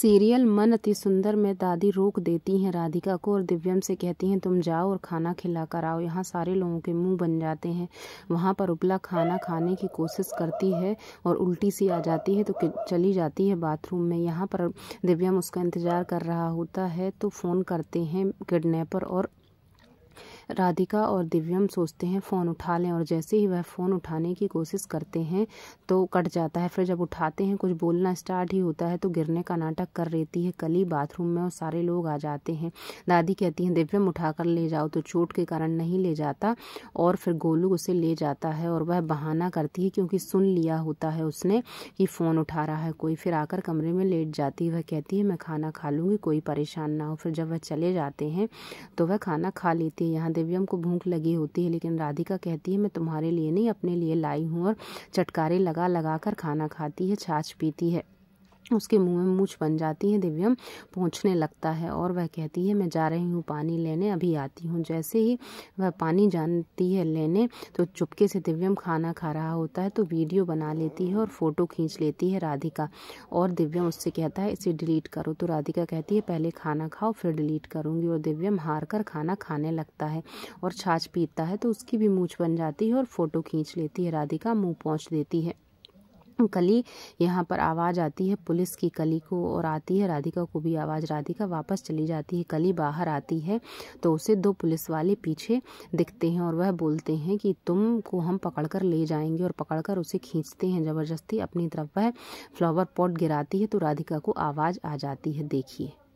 serial मन अति सुंदर में दादी रोक देती हैं राधिका को और दिव्यम से कहती हैं तुम जाओ और खाना खिला कर आओ यहाँ सारे लोगों के मुंह बन जाते हैं वहाँ पर उपला खाना खाने की कोशिश करती है और उल्टी सी आ जाती है तो चली जाती है बाथरूम में यहाँ पर दिव्यम उसका इंतज़ार कर रहा होता है तो फ़ोन करते हैं किडनेपर और राधिका और दिव्यम सोचते हैं फ़ोन उठा लें और जैसे ही वह फ़ोन उठाने की कोशिश करते हैं तो कट जाता है फिर जब उठाते हैं कुछ बोलना स्टार्ट ही होता है तो गिरने का नाटक कर रहती है कल ही बाथरूम में और सारे लोग आ जाते हैं दादी कहती हैं दिव्यम उठा कर ले जाओ तो चोट के कारण नहीं ले जाता और फिर गोलू उसे ले जाता है और वह बहाना करती है क्योंकि सुन लिया होता है उसने कि फ़ोन उठा रहा है कोई फिर आकर कमरे में लेट जाती है वह कहती है मैं खाना खा लूँगी कोई परेशान ना हो फिर जब वह चले जाते हैं तो वह खाना खा लेती है यहाँ मालदेवियम को भूख लगी होती है लेकिन राधिका कहती है मैं तुम्हारे लिए नहीं अपने लिए लाई हूँ और चटकारे लगा लगा कर खाना खाती है छाछ पीती है उसके मुंह में मूछ बन जाती है दिव्यम पहुंचने लगता है और वह कहती है मैं जा रही हूँ पानी लेने अभी आती हूँ जैसे ही वह पानी जानती है लेने तो चुपके से दिव्यम खाना खा रहा होता है तो वीडियो बना लेती है और फ़ोटो खींच लेती है राधिका और दिव्यम उससे कहता है इसे डिलीट करो तो राधिका कहती है पहले खाना खाओ फिर डिलीट करूँगी और दिव्यम हार कर खाना खाने लगता है और छाछ पीता है तो उसकी भी मूछ बन जाती है और फ़ोटो खींच लेती है राधिका मुँह पहुँच देती है कली यहाँ पर आवाज़ आती है पुलिस की कली को और आती है राधिका को भी आवाज़ राधिका वापस चली जाती है कली बाहर आती है तो उसे दो पुलिस वाले पीछे दिखते हैं और वह बोलते हैं कि तुम को हम पकड़कर ले जाएंगे और पकड़कर उसे खींचते हैं ज़बरदस्ती अपनी तरफ वह फ्लावर पॉट गिराती है तो राधिका को आवाज़ आ जाती है देखिए